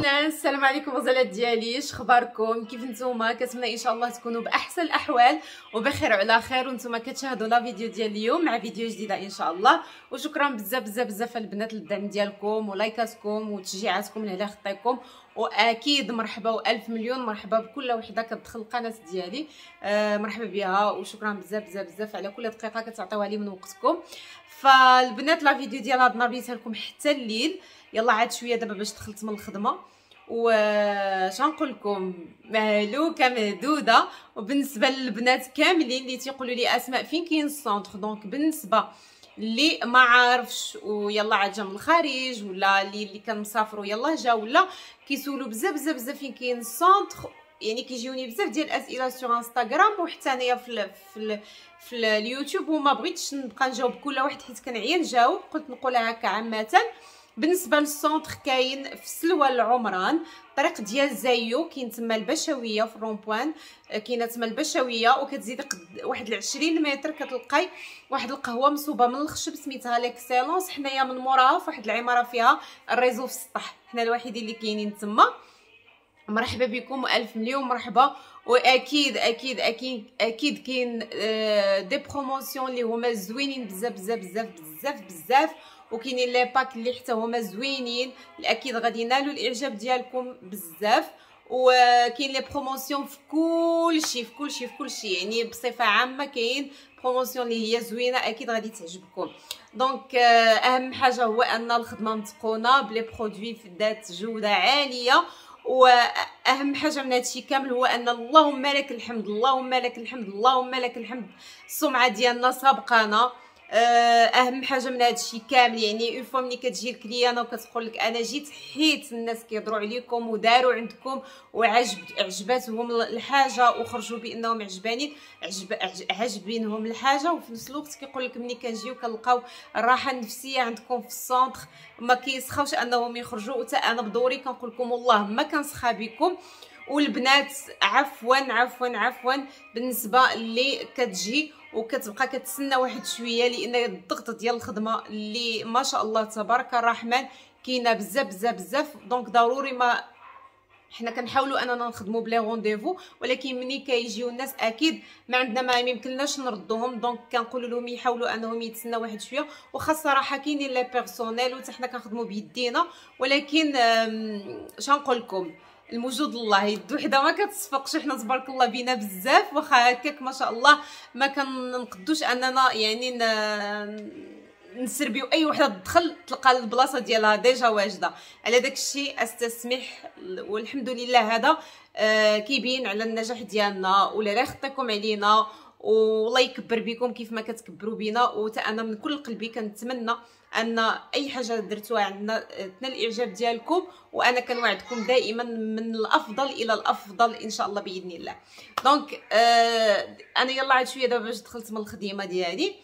الناس السلام عليكم غزالات ديالي شخباركم كيف نتوما كنتمنى ان شاء الله تكونوا باحسن الاحوال وبخير وعلى خير وانتم كتشاهدوا لا فيديو ديال اليوم مع فيديو جديده ان شاء الله وشكرا بزاف بزاف بزاف البنات للدعم ديالكم ولايكاتكم وتشجيعاتكم لهلا خطيكم واكيد مرحبا والف مليون مرحبا بكل وحده كتدخل القناه ديالي آه مرحبا بها وشكرا بزاف بزاف بزاف على كل دقيقه كتعطيوها لي من وقتكم فالبنات لا فيديو ديال هاد النهار بغيتها لكم حتى الليل يلا عاد شويه دابا باش دخلت من الخدمه و آه، شنقول لكم مهلوكه مهدوده وبالنسبه للبنات كاملين اللي تيقولوا لي اسماء فين كاين السونتر دونك بالنسبه اللي ما عارفش ويلا عاد جا من الخارج ولا اللي اللي كان مسافر ويلا جا ولا كيسولوا بزاف بزاف بزاف فين كاين السونتر يعني كيجيوني بزاف ديال الاسئله سور انستغرام وحتى انايا في الـ في الـ في اليوتيوب وما بغيتش نبقى نجاوب كل واحد حيت كنعيا نجاوب قلت نقولها هكا عامه بالنسبه للسونتر كاين في سلوى العمران طريق ديال زايو كاين تما البشويه في رومبوان كاينه تما البشويه وكتزيد قد واحد العشرين متر كتلقاي واحد القهوه مصوبه من الخشب سميتها ليكسيلونس حنايا من موراها في واحد العماره فيها الريزو في السطح حنا الوحيدين اللي كاينين تما مرحبا بكم الف مليون مرحبا واكيد اكيد اكيد اكيد كاين دي آه، بروموسيون اللي هما زوينين بزاف بزاف بزاف بزاف بزاف وكاينين لي باك اللي حتى هما زوينين الاكيد غادي ينالوا الاعجاب ديالكم بزاف وكاين لي بروموسيون في شيء في شيء في شيء يعني بصفه عامه كاين بروموسيون اللي هي زوينه اكيد غادي تعجبكم دونك آه، اهم حاجه هو ان الخدمه متقونه بلي برودوي ذات جوده عاليه واهم حاجه من الشيء كامل هو ان اللهم لك الحمد اللهم لك الحمد اللهم لك الحمد السمعه ديالنا سابقانا آه، اهم حاجه من هذا الشيء كامل يعني اون فوا ملي كتجي الكليان وكتقول لك انا جيت حيت الناس كيهضروا عليكم وداروا عندكم وعجب عجباتهم الحاجه وخرجوا بانهم عجبانين عجب عجبينهم الحاجه وفي نفس الوقت كيقول لك ملي كنجيو كنلقاو الراحه النفسيه عندكم في السونتر ما كيسخاوش انهم يخرجوا حتى انا بدوري كنقول لكم والله ما كنسخى بكم والبنات عفوا عفوا عفوا بالنسبه اللي كتجي وكتبقى كتسنى واحد شويه لان الضغط ديال الخدمه اللي ما شاء الله تبارك الرحمن كاينه بزاف بزاف بزاف دونك ضروري ما حنا كنحاولوا اننا نخدموا بلي رونديفو ولكن ملي كيجيو الناس اكيد ما عندنا ما يمكنناش نردوهم دونك كنقولوا لهم يحاولوا انهم يتسناو واحد شويه وخا الصراحه كاينين لي بيرسونيل وحتى حنا كنخدموا بيدينا ولكن شنو نقول لكم الموجود الله يد وحده ما كتصفقش حنا تبارك الله بينا بزاف واخا هكاك ما شاء الله ما كنقدوش اننا يعني نسربيو اي وحده تدخل تلقى البلاصه ديالها ديجا واجده على داك الشيء استسمح والحمد لله هذا آه كيبين على النجاح ديالنا ولا لا علينا والله يكبر بكم كيف ما كتكبروا بينا وتا انا من كل قلبي كنتمنى ان اي حاجه درتوها عندنا تنال الاعجاب ديالكم وانا كنوعدكم دائما من الافضل الى الافضل ان شاء الله باذن الله دونك آه انا يلا عاد شويه دابا باش دخلت من الخديمه ديالي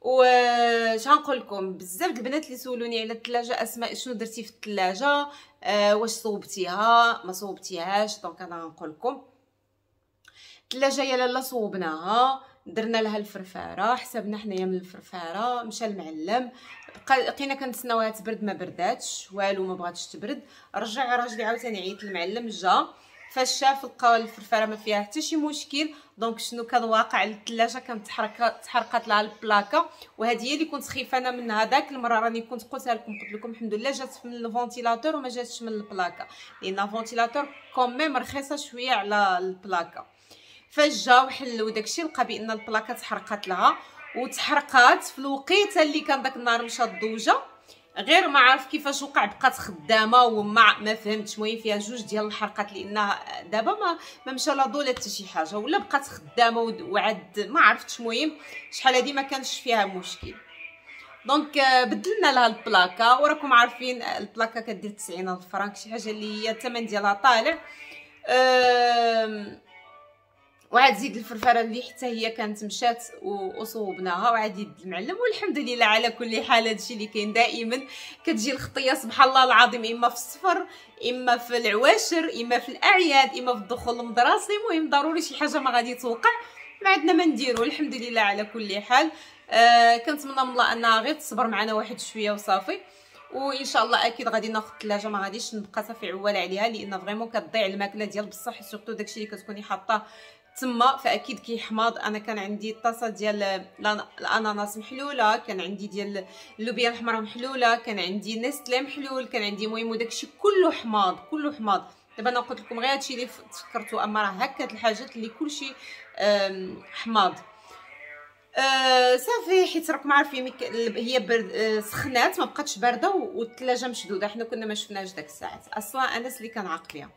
واش غنقول لكم بزاف البنات اللي سولوني على الثلاجه اسماء شنو درتي في الثلاجه آه واش صوبتيها ما صوبتيهاش دونك انا غنقول لكم الثلاجه يا لالا صوبناها درنا لها الفرفاره حسبنا حنايا من الفرفاره مشى المعلم لقينا كنتسناوها تبرد ما برداتش والو ما بغاتش تبرد رجع راجلي عاوتاني عيط المعلم جا فاش شاف لقى الفرفاره ما فيها حتى شي مشكل دونك شنو كان واقع الثلاجه كانت تحركت تحرقات لها البلاكه وهذه هي اللي كنت خيفانه منها داك المره راني كنت قلت لكم قلت لكم الحمد لله جات من الفونتيلاتور وما جاتش من البلاكه لان الفونتيلاتور كوميم رخيصه شويه على البلاكه فاش جا وحلو داكشي لقى بان البلاكه تحرقات لها وتحرقات في الوقيته اللي كان داك النهار مشى الضوجه غير ما عرف كيفاش وقع بقات خدامه وما ما فهمتش المهم فيها جوج ديال الحرقات لان دابا ما ما مشى لا ضو لا حتى شي حاجه ولا بقات خدامه وعاد ما عرفتش المهم شحال هذه ما كانش فيها مشكل دونك آه، بدلنا لها البلاكه وراكم عارفين البلاكه كدير الف فرانك شي حاجه اللي هي الثمن ديالها طالع أم وعاد زيد الفرفره اللي حتى هي كانت مشات وصوبناها وعاد يد المعلم والحمد لله على كل حال هادشي اللي كاين دائما كتجي الخطيه سبحان الله العظيم اما في الصفر اما في العواشر اما في الاعياد اما في الدخول المدرسي المهم ضروري شي حاجه ما غادي توقع ما عندنا ما نديرو الحمد لله على كل حال آه كنتمنى من الله انها غير تصبر معنا واحد شويه وصافي وان شاء الله اكيد غادي ناخذ الثلاجه ما غاديش نبقى صافي عواله عليها لان فريمون كتضيع الماكله ديال بصح سورتو داكشي اللي كتكوني حاطاه تما فاكيد كيحماض انا كان عندي طاسه ديال الاناناس محلوله كان عندي ديال اللوبيا الحمراء محلوله كان عندي نستلي محلول كان عندي المهم داكشي كله حماض كله حماض دابا انا قلت لكم غير هادشي اللي تفكرتو اما راه هكا الحاجات اللي كلشي حماض أه صافي حيت راكم عارفين هي برد أه سخنات ما بقاتش بارده والثلاجه مشدوده حنا كنا ما شفناهاش داك الساعات اصلا انس اللي كان عقليه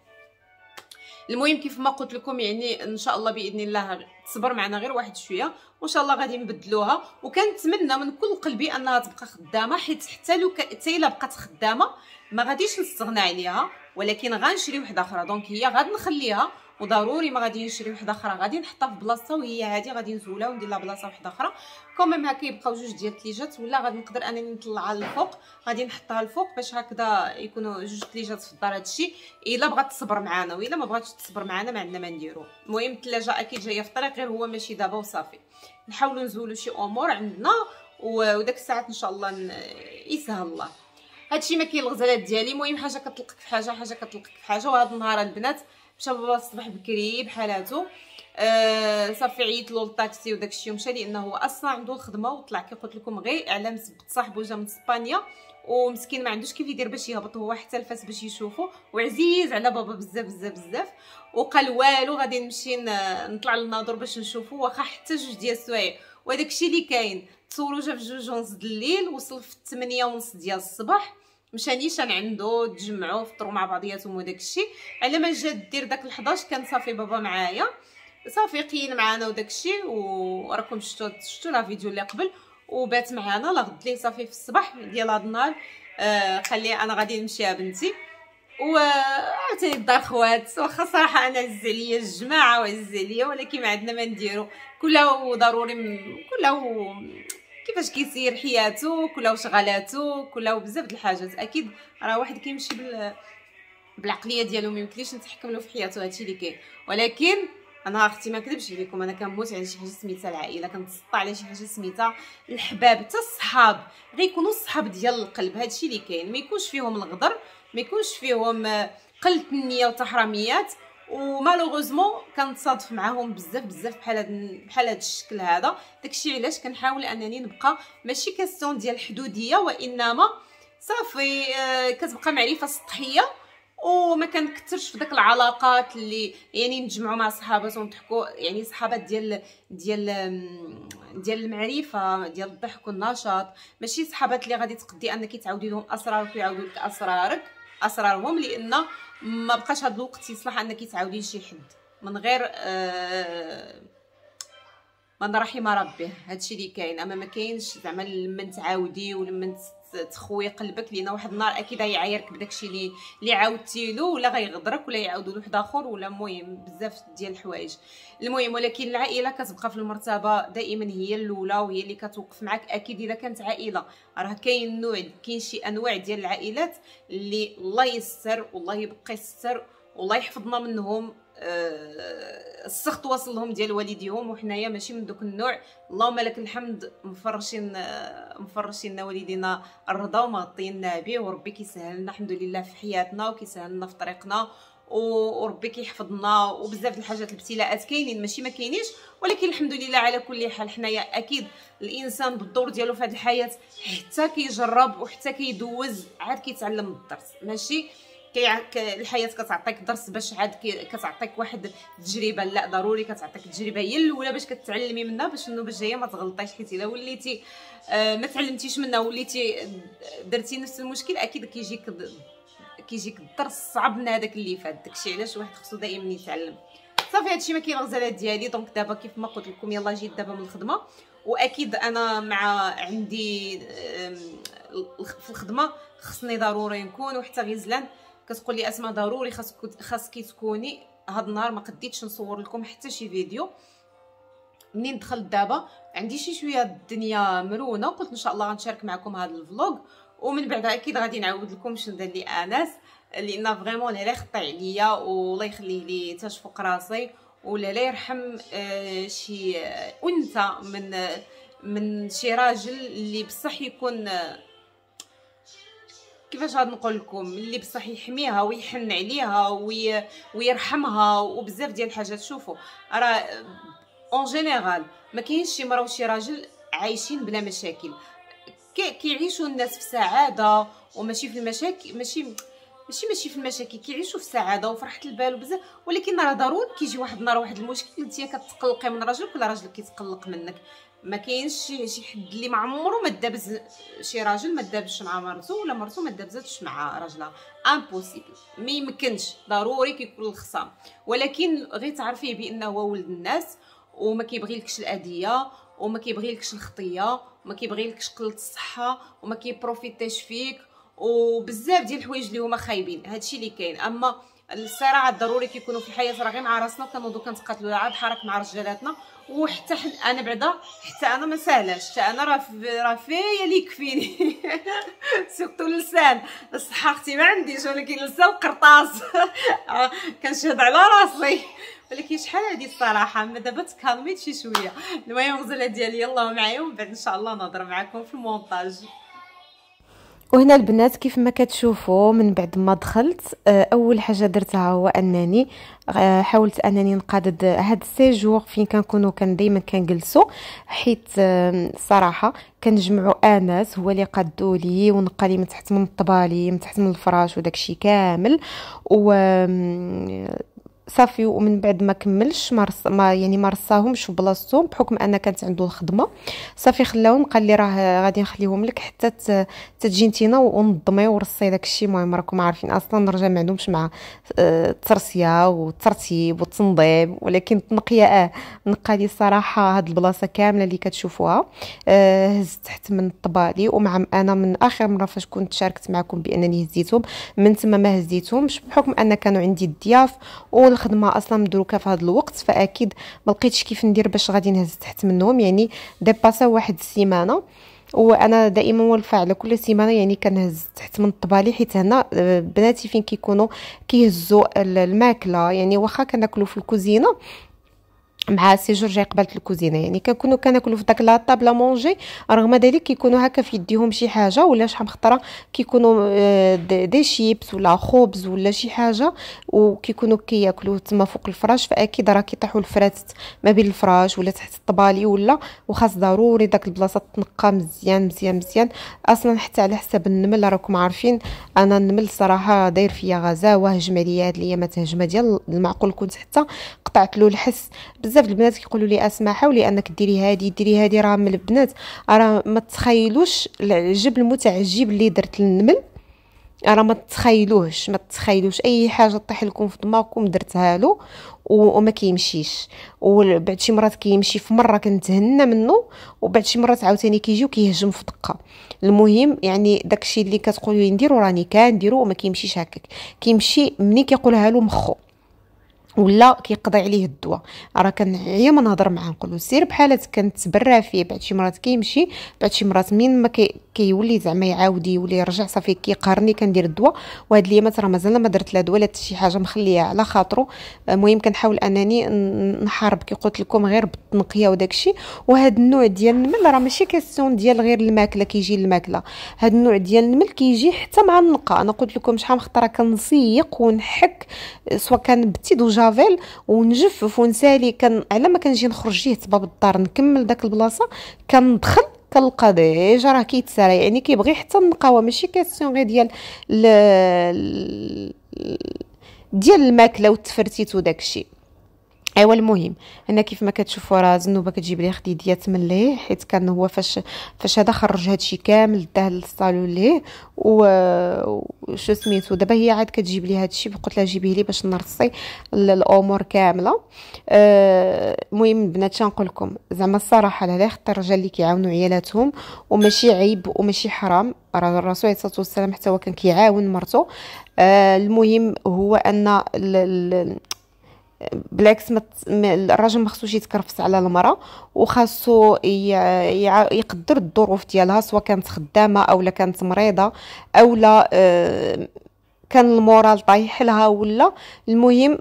المهم كيف ما قلت لكم يعني ان شاء الله باذن الله تصبر معنا غير واحد شويه وان شاء الله غادي نبدلوها وكنتمنى من كل قلبي انها تبقى خدامه حيت حتى لو حتى الا بقات خدامه ما غاديش نستغنى عليها ولكن غنشري وحده اخرى دونك هي غادي نخليها وضروري ما غادي نشري وحده اخرى غادي نحطها في بلاصه وهي هذه غادي نزولها وندير لها بلاصه وحده اخرى كوميم هكا يبقاو جوج ديال التليجات ولا غادي نقدر انني نطلعها للفوق غادي نحطها للفوق باش هكذا يكونوا جوج التليجات في الدار هادشي الا بغات تصبر معانا والا ما بغاتش تصبر معانا ما عندنا ما نديرو المهم الثلاجه اكيد جايه في الطريق غير هو ماشي دابا وصافي نحاولوا نزولوا شي امور عندنا وداك الساعات ان شاء الله يسهل الله هادشي ما كاين الغزالات ديالي المهم حاجه كتلقك في حاجه حاجه كتلقك في حاجه وهاد النهار البنات مشى بابا الصباح بكري بحالاتو آه صافي عيط له الطاكسي وداكشي ومشى لانه هو اصلا عنده الخدمه وطلع كي قلت لكم غير اعلام سبت صاحبو جا من اسبانيا ومسكين ما عندوش كيف يدير باش يهبط هو حتى الفاس باش يشوفو وعزيز على بابا بزاف بزاف بزاف وقال والو غادي نمشي نطلع للناظور باش نشوفو واخا حتى جوج ديال السوايع وهداك الشيء اللي كاين تصوروا جا في جوج ونص الليل وصل في 8 ونص ديال الصباح مشى نيشان عنده تجمعوا فطروا مع بعضياتهم وداك الشيء على ما جات دير داك ال11 كان صافي بابا معايا صافي قيل معانا وداك الشيء وراكم شفتوا شفتوا لا فيديو اللي قبل وبات معانا لا غد ليه صافي في الصباح ديال هاد النهار آه خلي انا غادي نمشيها بنتي و عاوتاني الدار خوات واخا صراحه انا عز عليا الجماعه وعز عليا ولكن ما عندنا ما نديرو كلها ضروري كلها كيفاش كيسير حياتك ولا وشغلاتك ولا بزاف د الحاجات اكيد راه واحد كيمشي بال بالعقليه ديالو ما يمكنليش نتحكم له في حياته هادشي اللي كاين ولكن انا اختي ما كذبش عليكم انا كنموت على شي حاجه سميتها العائله كنتسطى على شي حاجه سميتها الحباب حتى الصحاب غير يكونوا الصحاب ديال القلب هادشي اللي كاين ما يكونش فيهم الغدر ما يكونش فيهم قله النيه وتحرميات ومالوغوزمون كنتصادف معاهم بزاف بزاف بحال هاد بحال هاد الشكل هذا داكشي علاش كنحاول انني نبقى ماشي كاستون ديال الحدوديه وانما صافي آه، كتبقى معرفه سطحيه وما كنكثرش في داك العلاقات اللي يعني نجمعوا مع صحابات ونضحكوا يعني صحابات ديال ديال ديال المعرفه ديال الضحك والنشاط ماشي صحابات اللي غادي تقدي انك تعاودي لهم اسرارك ويعاودوا لك اسرارك اسرارهم لان ما بقاش هذا الوقت يصلح انك تعاودي شي حد من غير آه من رحم ربه هادشي اللي كاين اما ما كاينش زعما لما تعاودي ولما تخوي قلبك لان واحد النهار اكيد غيعايرك بداكشي اللي اللي عاودتي له ولا غيغدرك ولا يعاودو لواحد اخر ولا المهم بزاف ديال الحوايج المهم ولكن العائله كتبقى في المرتبه دائما هي الاولى وهي اللي كتوقف معك اكيد اذا كانت عائله راه كاين نوع كاين شي انواع ديال العائلات اللي الله يستر والله يبقى يستر والله يحفظنا منهم آه، السخط وصلهم ديال والديهم وحنايا ماشي من دوك النوع اللهم لك الحمد مفرشين آه، مفرشين والدينا الرضا ومغطينا به وربي كيسهل لنا الحمد لله في حياتنا وكيسهل لنا في طريقنا وربي كيحفظنا وبزاف د الحاجات الابتلاءات كاينين ماشي ما كاينينش ولكن الحمد لله على كل حال حنايا اكيد الانسان بالدور ديالو في هذه الحياه حتى كيجرب وحتى كيدوز عاد كيتعلم الدرس ماشي كي الحياه كتعطيك درس باش عاد كتعطيك واحد التجربه لا ضروري كتعطيك التجربه هي الاولى باش كتعلمي منها باش انه باش جايه ما تغلطيش حيت الا وليتي متعلمتيش آه، ما تعلمتيش منها وليتي آه، درتي نفس المشكل اكيد كيجيك كيجيك الدرس صعب من هذاك اللي فات داكشي علاش الواحد خصو دائما يتعلم صافي هادشي ما كاين الغزالات ديالي دونك دابا كيف ما قلت لكم يلا جيت دابا من الخدمه واكيد انا مع عندي في الخدمه خصني ضروري نكون وحتى غزلان كتقول لي اسماء ضروري خاصك خاصك تكوني هاد النهار ما قديتش نصور لكم حتى شي فيديو منين دخلت دابا عندي شي شويه الدنيا مرونه قلت ان شاء الله غنشارك معكم هذا الفلوج ومن بعد اكيد غادي نعاود لكم شنو دار لي انس لان فريمون لا خطا عليا والله يخليه لي تاش فوق راسي ولا لا يرحم آه، شي انثى من من شي راجل اللي بصح يكون آه، كيفاش غادي نقول لكم اللي بصح يحميها ويحن عليها وي... ويرحمها وبزاف ديال الحاجات شوفوا راه اون جينيرال ما كاينش شي مرا وشي راجل عايشين بلا مشاكل كيعيشوا الناس في سعاده وماشي في المشاكل ماشي ماشي ماشي في المشاكل كيعيشوا في سعاده وفرحه البال وبزاف ولكن راه ضروري كيجي واحد النهار واحد المشكل انت كتقلقي من راجلك ولا راجلك كيتقلق منك ما كاينش شي شي حد اللي ما عمره ما دابز شي راجل ما دابش مع مرته ولا مرته ما دابزاتش مع راجلها امبوسيبل ما يمكنش ضروري كيكون الخصام ولكن غير تعرفيه بانه هو ولد الناس وما كيبغيلكش الاذيه وما كيبغيلكش الخطيه وما كيبغيلكش قله الصحه وما كيبروفيتيش فيك وبزاف ديال الحوايج اللي هما خايبين هادشي اللي كاين اما الصراعات ضروري كيكونوا في الحياه راه غير مع راسنا كنوضو كنتقاتلوا عاد حرك مع رجالاتنا وحتى حد انا بعدا حتى انا ما ساهلاش حتى انا راه راه فيا اللي يكفيني سيرتو اللسان الصحه اختي ما عنديش ولكن لسان القرطاس كنشهد على راسي ولكن شحال هادي الصراحه ما دابا تكالميت شي شويه المهم الغزاله ديالي يلاه معايا ومن بعد ان شاء الله نهضر معكم في المونتاج وهنا البنات كيف ما كتشوفوا من بعد ما دخلت آه، اول حاجه درتها هو انني آه، حاولت انني نقادد هاد السيجور فين كنكونوا كان دائما كنجلسوا حيت الصراحه كنجمعوا اناس هو اللي قادوا لي ونقى لي من تحت من الطبالي من تحت من الفراش وداكشي كامل و صافي ومن بعد ما كملش ما, ما يعني ما رصاهمش في بلاصتهم بحكم ان كانت عنده الخدمه صافي خلاهم قال لي راه غادي نخليهم لك حتى تجي نتينا ونظمي ورصي داك الشيء المهم راكم عارفين اصلا الرجال ما عندهمش مع الترسيه آه، والترتيب والتنظيم ولكن التنقيه اه نقالي صراحه الصراحه هاد البلاصه كامله اللي كتشوفوها آه، هزت تحت من الطبالي ومع انا من اخر مره فاش كنت شاركت معكم بانني هزيتهم من تما ما هزيتهمش بحكم ان كانوا عندي الضياف و الخدمه اصلا مدروكه في هذا الوقت فاكيد ما لقيتش كيف ندير باش غادي نهز تحت منهم يعني ديباسا واحد السيمانه وانا دائما والفه على كل سيمانه يعني كنهز تحت من الطبالي حيت هنا آه، بناتي فين كيكونوا كيهزوا الماكله يعني واخا كناكلو في الكوزينه مع السيجور جاي قبلت الكوزينه يعني كنكونوا كناكلوا في داك لا طابله مونجي رغم ذلك كيكونوا هكا في يديهم شي حاجه ولا شحال مخطره كيكونوا آه، دي شيبس ولا خبز ولا شي حاجه وكيكونوا كياكلوا تما فوق الفراش فاكيد راه كيطيحوا الفرات ما بين الفراش ولا تحت الطبالي ولا وخاص ضروري داك البلاصه تنقى مزيان مزيان مزيان اصلا حتى على حساب النمل راكم عارفين انا النمل صراحه داير فيا غزاوه هجم عليا هاد الايامات هجمه ديال المعقول كنت حتى قطعت له الحس بزاف البنات كيقولوا لي اسماء حاولي انك ديري هادي ديري هادي راه من البنات راه ما تخيلوش العجب المتعجب اللي درت للنمل راه ما تتخيلوهش ما تخيلوش اي حاجه طيح لكم في دماغكم درتها له وما كيمشيش وبعد شي مرات كيمشي في مره كنتهنى منه وبعد شي مرات عاوتاني كيجي وكيهجم في دقه المهم يعني داكشي اللي كتقولوا لي نديرو راني كنديرو وما كيمشيش هكاك كيمشي ملي كيقولها له مخو ولا كيقضي عليه الدواء راه كنعيا نهضر معاه نقول سير بحالات كنتبرع فيه بعد شي مرات كيمشي بعد شي مرات مين ما كي كيولي زعما يعاود يولي يرجع صافي كيقهرني كندير الدواء وهاد اليامات راه مازال ما درت لا دواء لا شي حاجه مخليها على خاطرو المهم كنحاول انني نحارب كي قلت لكم غير بالتنقيه وداكشي وهاد النوع ديال النمل راه ماشي كيسيون ديال غير الماكله كيجي الماكله هاد النوع ديال النمل كيجي حتى مع النقه انا قلت لكم شحال من خطره كنسيق ونحك سواء كان بتي وجا جافيل ونجفف ونسالي كان على ما كنجي نخرج جهه باب الدار نكمل داك البلاصه كندخل كنلقى ديجا راه كيتسرى يعني كيبغي حتى النقاوه ماشي كاسيون غير ديال ديال الماكله والتفرتيت وداكشي ايوا المهم انا كيف ما كتشوفوا راه زنوبه كتجيب لي خديديات من ليه حيت كان هو فاش فاش هذا خرج هادشي كامل داه للصالون ليه وشو سميتو دابا هي عاد كتجيب لي هادشي قلت لها جيبيه لي باش نرصي الامور كامله آه، المهم أه البنات شنقول لكم زعما الصراحه لا خط الرجال اللي كيعاونوا عيالاتهم وماشي عيب وماشي حرام راه الرسول عليه الصلاه والسلام حتى هو كان كيعاون مرته أه المهم هو ان بالعكس الراجل ما خصوش يتكرفس على المراه وخاصو يقدر الظروف ديالها سواء كانت خدامه اولا كانت مريضه اولا آه، كان المورال طايح لها ولا المهم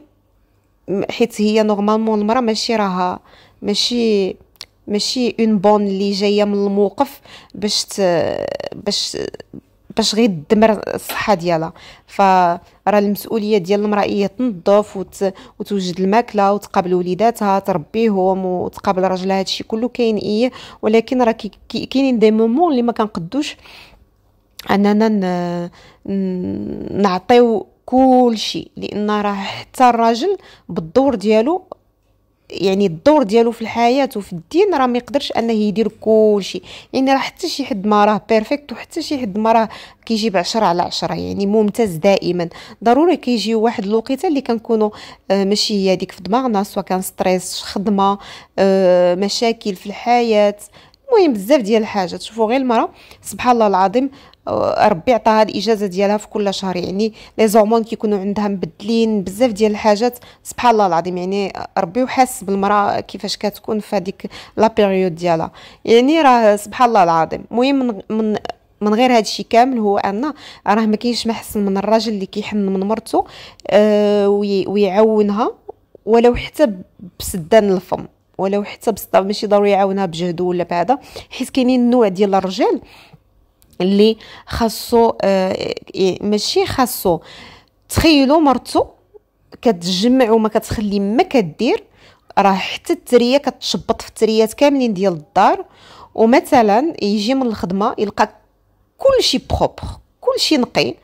حيت هي نورمالمون المراه ماشي راها ماشي ماشي اون بون اللي جايه من الموقف باش باش باش غير تدمر الصحه ديالها فراه المسؤوليه ديال المراه هي تنظف وت... وتوجد الماكله وتقابل وليداتها تربيهم وتقابل راجلها هادشي كله كاين ايه ولكن راه كاينين كي... دي مومون اللي ما كنقدوش اننا ن... نعطيو كل شيء لان راه حتى الراجل بالدور ديالو يعني الدور ديالو في الحياه وفي الدين راه ما يقدرش انه يدير كلشي يعني راه حتى شي حد ما راه بيرفكت وحتى شي حد ما راه كيجيب 10 على 10 يعني ممتاز دائما ضروري كيجيو واحد الوقيته اللي كنكونوا آه ماشي هي هذيك في دماغنا سواء كان ستريس خدمه آه مشاكل في الحياه المهم بزاف ديال الحاجات شوفوا غير المراه سبحان الله العظيم آه، ربي عطاها الاجازه ديالها في كل شهر يعني لي زومون كيكونوا عندها مبدلين بزاف ديال الحاجات سبحان الله العظيم يعني ربي وحاس بالمراه كيفاش كتكون في هذيك لا بيريود ديالها يعني راه سبحان الله العظيم المهم من, من من غير هذا الشيء كامل هو ان راه ما كاينش ما احسن من الراجل اللي كيحن من مرته آه ويعاونها ولو حتى بسدان الفم ولو حتى بسطاف ماشي ضروري يعاونها بجهده ولا بهذا حيت كاينين نوع ديال الرجال اللي خاصو آه إيه، ماشي خاصو تخيلوا مرتو كتجمع وما كتخلي ما كدير راه حتى التريه كتشبط في التريات كاملين ديال الدار ومثلا يجي من الخدمه يلقى كلشي بروبر كلشي نقي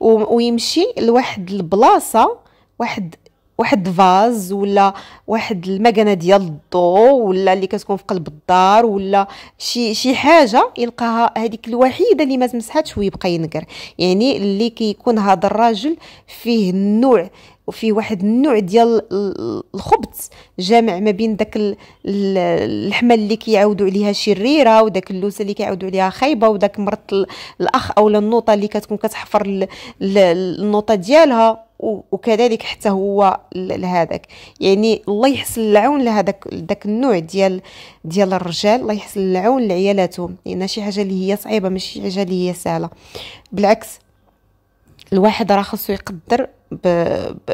ويمشي لواحد البلاصه واحد واحد فاز ولا واحد المكنه ديال الضو ولا اللي كتكون في قلب الدار ولا شي شي حاجه يلقاها هذيك الوحيده اللي ما تمسحاتش ويبقى ينقر يعني اللي كيكون كي هذا الراجل فيه النوع وفي واحد النوع ديال الخبز جامع ما بين داك اللحمه اللي كيعاودوا عليها شريره وداك اللوسه اللي كيعاودوا عليها خايبه وداك مرت الاخ او النوطه اللي كتكون كتحفر النوطه ديالها وكذلك حتى هو لهذاك يعني الله يحسن العون لهذاك داك النوع ديال ديال الرجال الله يحسن العون لعيالاتهم لان يعني شي حاجه اللي هي صعيبه ماشي حاجه اللي هي سهله بالعكس الواحد راه خاصو يقدر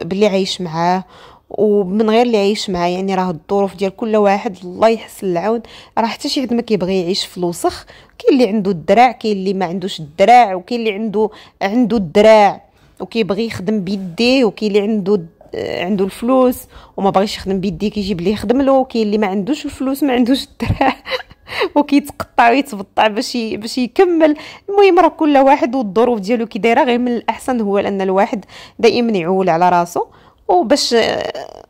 باللي عايش معاه ومن غير اللي عايش معاه يعني راه الظروف ديال كل واحد الله يحسن العون راه حتى شي واحد ما كيبغي يعيش في الوسخ كاين اللي عنده الدراع كاين اللي ما عندوش الدراع وكاين اللي عنده عنده الدراع وكيبغي يخدم بيديه وكاين اللي عنده عنده الفلوس وما بغيش يخدم بيديه كيجيب ليه يخدم له وكاين اللي ما عندوش الفلوس ما عندوش الدراع وكيتقطع ويتبطع باش باش يكمل المهم راه كل واحد والظروف ديالو كي دايره غير من الاحسن هو ان الواحد دائما يعول على راسو وباش آه،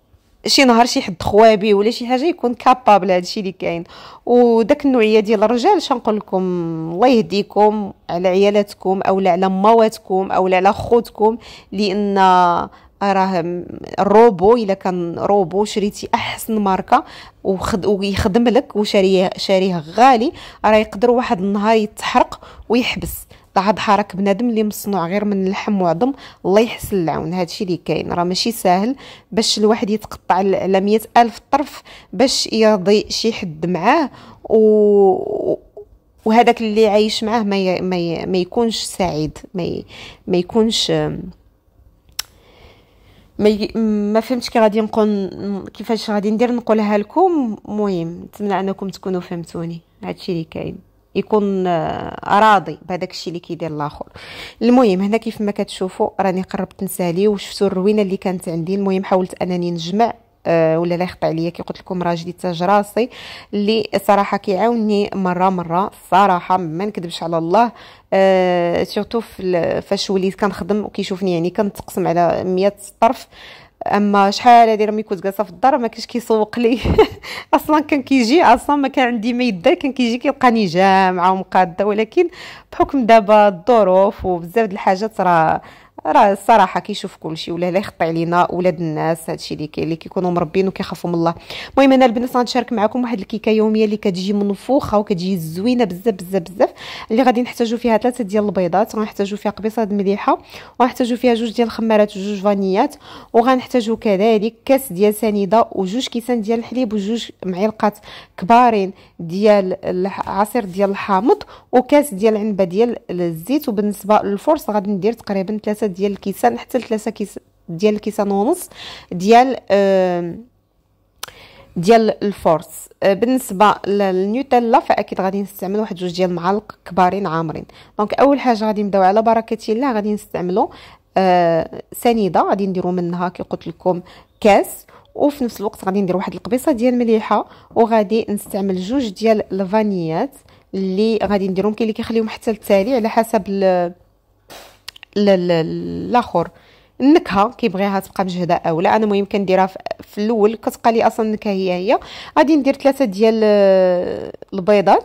شي نهار شي حد خوابي ولا شي حاجه يكون كابابل هادشي اللي كاين وداك النوعيه ديال الرجال شنقول لكم الله يهديكم على عيالاتكم اولا على مواتكم اولا على خوتكم لان راه الروبو الا كان روبو شريتي احسن ماركه وخد ويخدم لك وشاريه شاريه غالي راه يقدر واحد النهار يتحرق ويحبس لاحظ حركه بنادم اللي مصنوع غير من اللحم وعظم الله يحسن العون هادشي اللي كاين راه ماشي ساهل باش الواحد يتقطع على مية الف طرف باش يرضي شي حد معاه و وهذاك اللي عايش معاه ما ي... ما, ي... ما يكونش سعيد ما ي... ما يكونش ما, ي... ما فهمتش كي غادي نقول كيفاش غادي ندير نقولها لكم مهم نتمنى انكم تكونوا فهمتوني هادشي اللي كاين يكون آه، راضي بهذاك الشيء اللي كيدير الاخر المهم هنا كيف ما كتشوفوا راني قربت نسالي وشفتوا الروينه اللي كانت عندي المهم حاولت انني نجمع آه، ولا لا يخطئ عليا كي قلت لكم راجلي تاج راسي اللي صراحه كيعاوني مره مره صراحه ما نكذبش على الله أه سورتو فاش وليت كنخدم وكيشوفني يعني كنتقسم على 100 طرف اما شحال هادي راه كنت جالسه في الدار ما كاينش كيسوق لي اصلا كان كيجي اصلا ما كان عندي ما يدا كان كيجي كيلقاني جامعه ومقاده ولكن بحكم دابا الظروف وبزاف د الحاجات راه راه الصراحه كيشوف كلشي ولا لا يخطي علينا ولاد الناس هادشي اللي كاين اللي كيكونوا مربين وكيخافوا من الله المهم انا البنات غنشارك معكم واحد الكيكه يوميه اللي كتجي منفوخه وكتجي زوينه بزاف بزاف بزاف اللي غادي نحتاجو فيها ثلاثه ديال البيضات غنحتاجوا فيها قبيصه مليحه وغنحتاجو فيها جوج ديال الخمارات وجوج فانيات وغنحتاجو كذلك كاس ديال سنيده وجوج كيسان ديال الحليب وجوج معلقات كبارين ديال العصير ديال الحامض وكاس ديال عنبه ديال الزيت وبالنسبه للفرص غادي ندير تقريبا ثلاثه ديال الكيسان حتى لثلاثه كيس ديال الكيسان ونص ديال آه ديال الفورس آه، بالنسبه للنوتيلا فاكيد غادي نستعمل واحد جوج ديال المعالق كبارين عامرين دونك اول حاجه غادي نبداو على بركه الله غادي نستعملوا آه سنيده غادي نديروا منها كي قلت لكم كاس وفي نفس الوقت غادي ندير واحد القبيصه ديال مليحه وغادي نستعمل جوج ديال الفانيات اللي غادي نديرهم كاين اللي كيخليهم حتى التالي على حسب الاخر النكهه كيبغيها تبقى مجهده اولا انا المهم كنديرها في الاول كتبقى لي اصلا النكهه هي هي غادي ندير ثلاثه ديال آه، البيضات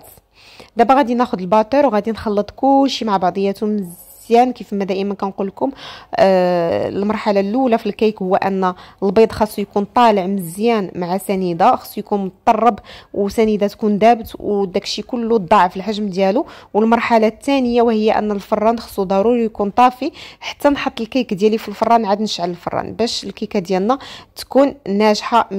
دابا غادي ناخذ الباتور وغادي نخلط كلشي مع بعضياته مزيان مزيان كيف ما دائما كنقول لكم آه المرحله الاولى في الكيك هو ان البيض خاصو يكون طالع مزيان مع سنيده خاصو يكون مطرب وسنيده تكون دابت وداكشي كله ضاعف الحجم ديالو والمرحله الثانيه وهي ان الفران خاصو ضروري يكون طافي حتى نحط الكيك ديالي في الفران عاد نشعل الفران باش الكيكه ديالنا تكون ناجحه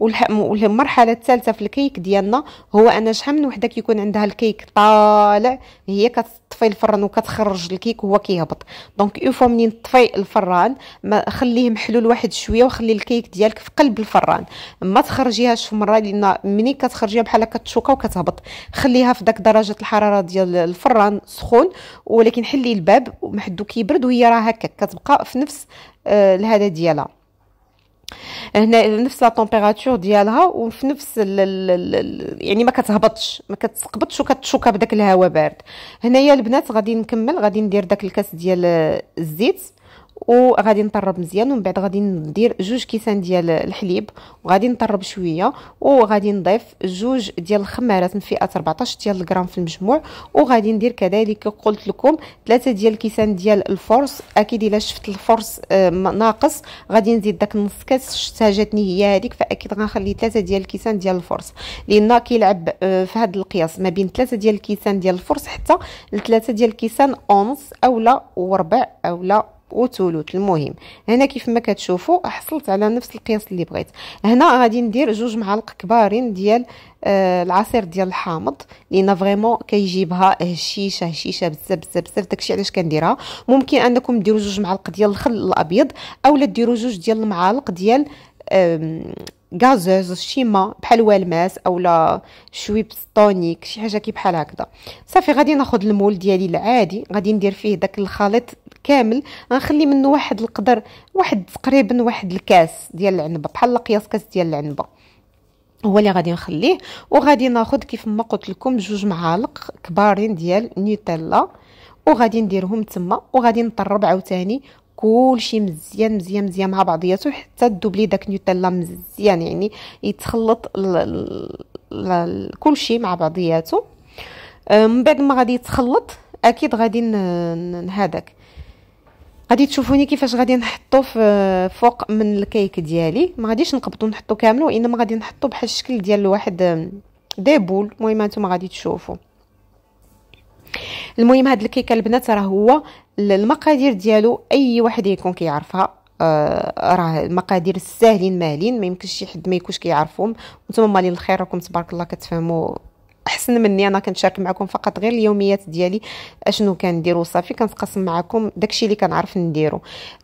100% والمرحله الثالثه في الكيك ديالنا هو ان شحال من وحده كيكون عندها الكيك طالع هي كت طفي الفران وكتخرج الكيك هو كيهبط دونك اون فوا منين طفي الفران ما خليه محلول واحد شويه وخلي الكيك ديالك في قلب الفران ما تخرجيهاش في مره لان منين كتخرجيها بحال كتشوكا وكتهبط خليها في داك درجه الحراره ديال الفران سخون ولكن حلي الباب ومحدو كيبرد وهي راه هكاك كتبقى في نفس آه، الهذا ديالها هنا نفس لا طومبيراتور ديالها وفي نفس ال ال يعني ما كتهبطش ما كتسقبطش وكتشوكا بداك الهواء بارد هنايا البنات غادي نكمل غادي ندير داك الكاس ديال الزيت وغادي نطرب مزيان ومن بعد غادي ندير جوج كيسان ديال الحليب وغادي نطرب شويه وغادي نضيف جوج ديال الخمارات من فئه 14 ديال الغرام في المجموع وغادي ندير كذلك قلت لكم ثلاثه ديال الكيسان ديال الفرص اكيد الا شفت الفرص آه ناقص غادي نزيد داك نص كاس شفتها جاتني هي هذيك فاكيد غنخلي ثلاثه ديال الكيسان ديال الفرص لان كيلعب آه في هذا القياس ما بين ثلاثه ديال الكيسان ديال الفرص حتى لثلاثه ديال الكيسان اونص اولا وربع اولا وثلث المهم هنا كيف ما كتشوفوا حصلت على نفس القياس اللي بغيت هنا غادي ندير جوج معالق كبارين ديال آه العصير ديال الحامض لان فريمون كيجيبها هشيشه هشيشه بزاف بزاف بزاف داكشي علاش كنديرها ممكن انكم ديروا جوج معالق ديال الخل الابيض اولا ديروا جوج ديال المعالق ديال غازوز شيما بحال والماس اولا شويبس طونيك شي حاجه كي بحال هكذا صافي غادي ناخذ المول ديالي العادي غادي ندير فيه داك الخليط كامل غنخلي منه واحد القدر واحد تقريبا واحد الكاس ديال العنبه بحال القياس كاس ديال العنبه هو اللي غادي نخليه وغادي ناخذ كيف ما قلت لكم جوج معالق كبارين ديال نوتيلا وغادي نديرهم تما وغادي نطرب عاوتاني كلشي مزيان مزيان مزيان مع بعضياته حتى الدوبلي داك نوتيلا مزيان يعني يتخلط كلشي مع بعضياته من بعد ما غادي يتخلط اكيد غادي هذاك غادي تشوفوني كيفاش غادي نحطو فوق من الكيك ديالي ما غاديش نقبطو نحطو كامل وانما غادي نحطو بحال الشكل ديال واحد دي بول المهم نتوما غادي تشوفوا المهم هاد الكيكه البنات راه هو المقادير ديالو اي واحد يكون كيعرفها آه راه المقادير ساهلين مالين ما يمكنش شي حد ما يكونش كيعرفهم وانتم مالين الخير راكم تبارك الله كتفهموا احسن مني انا كنشارك معكم فقط غير اليوميات ديالي اشنو كنديروا صافي كنتقاسم معكم داكشي اللي كنعرف نديرو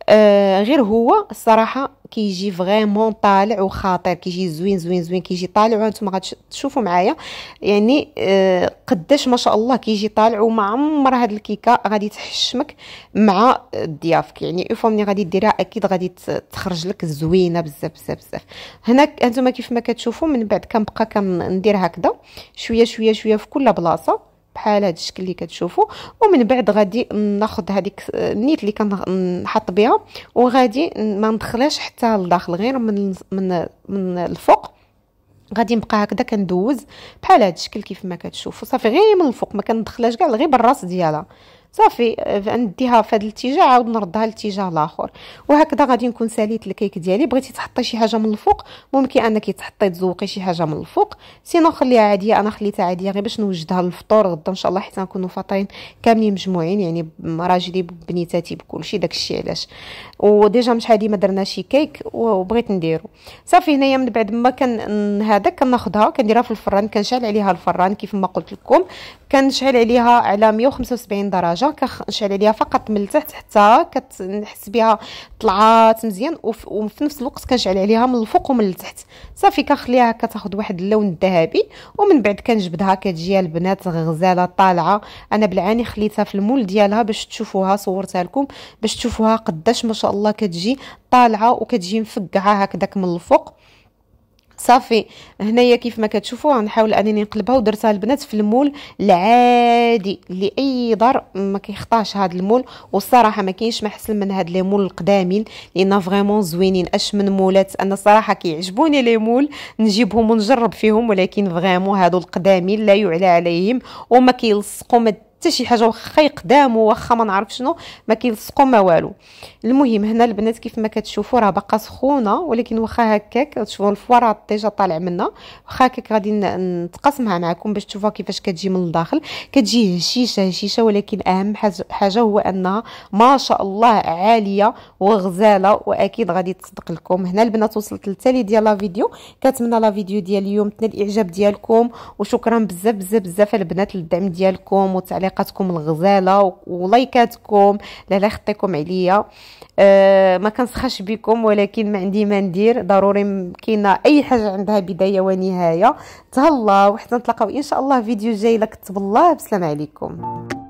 آه غير هو الصراحه كيجي فريمون طالع وخاطر كيجي زوين زوين زوين كيجي طالع وانتم غتشوفوا معايا يعني آه قداش ما شاء الله كيجي طالع وما عمر هاد الكيكه غادي تحشمك مع ضيافك يعني اون فوا ملي غادي ديرها اكيد غادي تخرج لك زوينه بزاف بزاف بزاف هنا انتم كيف ما كتشوفوا من بعد كنبقى كندير هكذا شويه شويه شويه في كل بلاصه بحال هذا الشكل اللي كتشوفوا ومن بعد غادي ناخذ هذيك النيت اللي كنحط بها وغادي ما ندخلهاش حتى لداخل غير من من من الفوق غادي نبقى هكذا كندوز بحال هذا الشكل كيف ما كتشوفوا صافي غير من الفوق ما كندخلهاش كاع غير بالراس ديالها صافي آه، نديها في هذا الاتجاه عاود نردها للاتجاه الاخر وهكذا غادي نكون ساليت الكيك ديالي بغيتي تحطي شي حاجه من الفوق ممكن انك تحطي تزوقي شي حاجه من الفوق سينو خليها عاديه انا خليتها عاديه غير باش نوجدها للفطور غدا ان شاء الله حيت غنكونوا فاطرين كاملين مجموعين يعني راجلي بنيتاتي بكلشي داكشي علاش وديجا مش هادي ما درنا شي كيك وبغيت نديرو صافي هنايا من بعد ما كان هذا كناخذها كنديرها في الفران كنشعل عليها الفران كيف ما قلت لكم كنشعل عليها على 175 درجه الحاجه كنشعل عليها فقط من التحت حتى كنحس بها طلعات مزيان وفي نفس الوقت كنشعل عليها من الفوق ومن التحت صافي كنخليها هكا تاخذ واحد اللون الذهبي ومن بعد كنجبدها كتجي البنات غزاله طالعه انا بالعاني خليتها في المول ديالها باش تشوفوها صورتها لكم باش تشوفوها قداش ما شاء الله كتجي طالعه وكتجي مفقعه هكذاك من الفوق صافي هنايا كيف ما كتشوفوا غنحاول انني نقلبها ودرتها البنات في المول العادي اللي اي دار ما كيخطاش هذا المول والصراحه ما كاينش ما احسن من هاد لي مول القدامين لان فريمون زوينين اش من مولات انا الصراحه كيعجبوني لي مول نجيبهم ونجرب فيهم ولكن فريمون هادو القدامين لا يعلى عليهم وما كيلصقوا ما حتى شي حاجه واخا يقدامو واخا ما نعرف شنو ما كيلصقو ما والو المهم هنا البنات كيف ما كتشوفوا راه باقا سخونه ولكن واخا هكاك تشوفوا الفوار ديجا طالع منها واخا هكاك غادي نتقاسمها معكم باش تشوفوها كيفاش كتجي من الداخل كتجي هشيشه هشيشه ولكن اهم حاجه هو انها ما شاء الله عاليه وغزاله واكيد غادي تصدق لكم هنا البنات وصلت للتالي ديال لا فيديو كنتمنى لا فيديو ديال اليوم تنال الاعجاب ديالكم وشكرا بزاف بزاف بزاف البنات للدعم ديالكم وتعليق تعليقاتكم الغزاله ولايكاتكم لا لا خطيكم عليا أه ما كنسخاش بكم ولكن ما عندي ما ندير ضروري كاينه اي حاجه عندها بدايه ونهايه تهلاو وحتى نتلاقاو ان شاء الله فيديو جاي لك الله بسلام عليكم